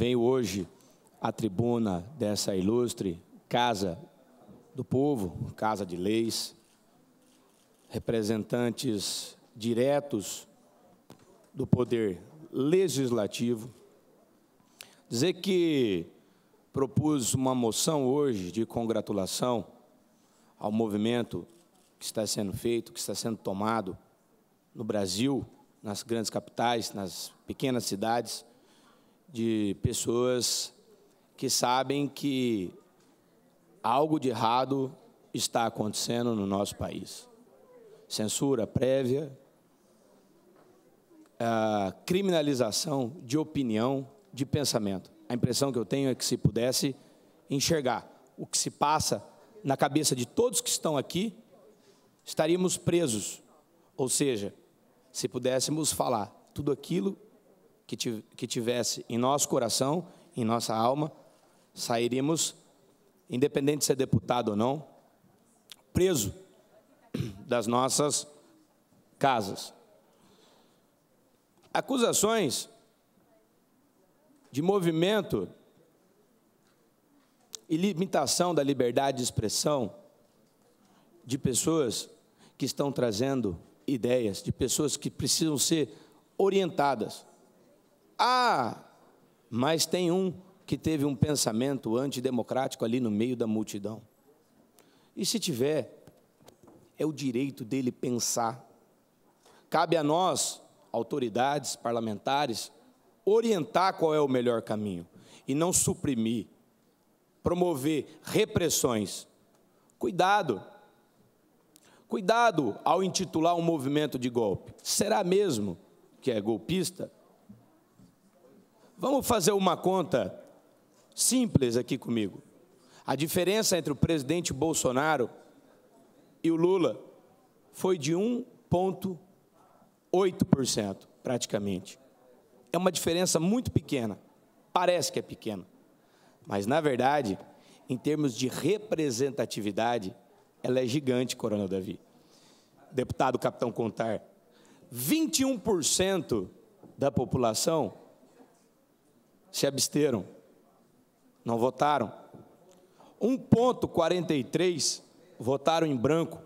venho hoje à tribuna dessa ilustre Casa do Povo, Casa de Leis, representantes diretos do poder legislativo, dizer que propus uma moção hoje de congratulação ao movimento que está sendo feito, que está sendo tomado no Brasil, nas grandes capitais, nas pequenas cidades, de pessoas que sabem que algo de errado está acontecendo no nosso país. Censura prévia, ah, criminalização de opinião, de pensamento. A impressão que eu tenho é que se pudesse enxergar o que se passa na cabeça de todos que estão aqui, estaríamos presos. Ou seja, se pudéssemos falar tudo aquilo que, tivesse em nosso coração, em nossa alma, sairíamos, independente de ser deputado ou não, preso das nossas casas. Acusações de movimento e limitação da liberdade de expressão de pessoas que estão trazendo ideias, de pessoas que precisam ser orientadas. Ah, mas tem um que teve um pensamento antidemocrático ali no meio da multidão. E se tiver, é o direito dele pensar. Cabe a nós, autoridades parlamentares, orientar qual é o melhor caminho e não suprimir, promover repressões. Cuidado. Cuidado ao intitular um movimento de golpe. Será mesmo que é golpista? Vamos fazer uma conta simples aqui comigo. A diferença entre o presidente Bolsonaro e o Lula foi de 1,8%, praticamente. É uma diferença muito pequena. Parece que é pequena. Mas, na verdade, em termos de representatividade, ela é gigante, Coronel Davi. Deputado Capitão Contar, 21% da população se absteram, não votaram. 1,43 votaram em branco.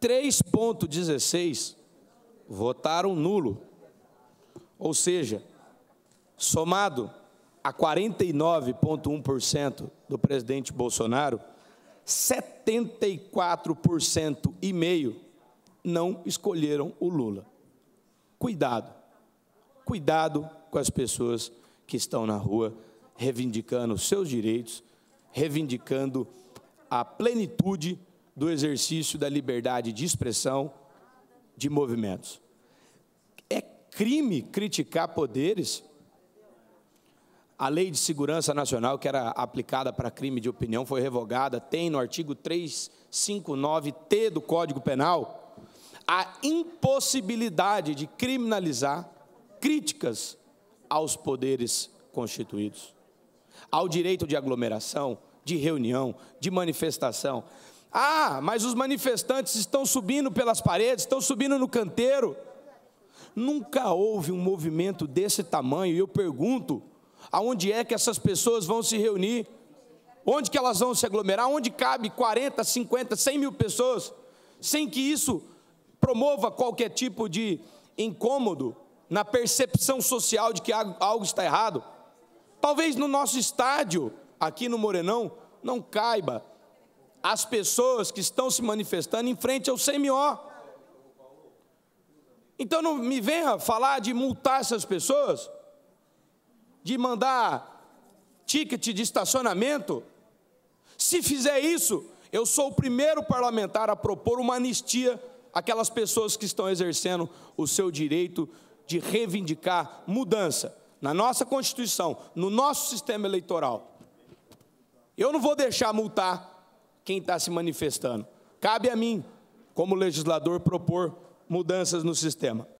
3,16 votaram nulo. Ou seja, somado a 49,1% do presidente Bolsonaro, 74% e meio não escolheram o Lula. Cuidado, cuidado com as pessoas que estão na rua, reivindicando os seus direitos, reivindicando a plenitude do exercício da liberdade de expressão de movimentos. É crime criticar poderes. A Lei de Segurança Nacional, que era aplicada para crime de opinião, foi revogada. Tem no artigo 359-T do Código Penal a impossibilidade de criminalizar críticas aos poderes constituídos, ao direito de aglomeração, de reunião, de manifestação. Ah, mas os manifestantes estão subindo pelas paredes, estão subindo no canteiro. Nunca houve um movimento desse tamanho, e eu pergunto: aonde é que essas pessoas vão se reunir? Onde que elas vão se aglomerar? Onde cabe 40, 50, 100 mil pessoas? Sem que isso promova qualquer tipo de incômodo na percepção social de que algo está errado, talvez no nosso estádio, aqui no Morenão, não caiba as pessoas que estão se manifestando em frente ao CMO. Então não me venha falar de multar essas pessoas, de mandar ticket de estacionamento. Se fizer isso, eu sou o primeiro parlamentar a propor uma anistia àquelas pessoas que estão exercendo o seu direito de de reivindicar mudança na nossa Constituição, no nosso sistema eleitoral. Eu não vou deixar multar quem está se manifestando. Cabe a mim, como legislador, propor mudanças no sistema.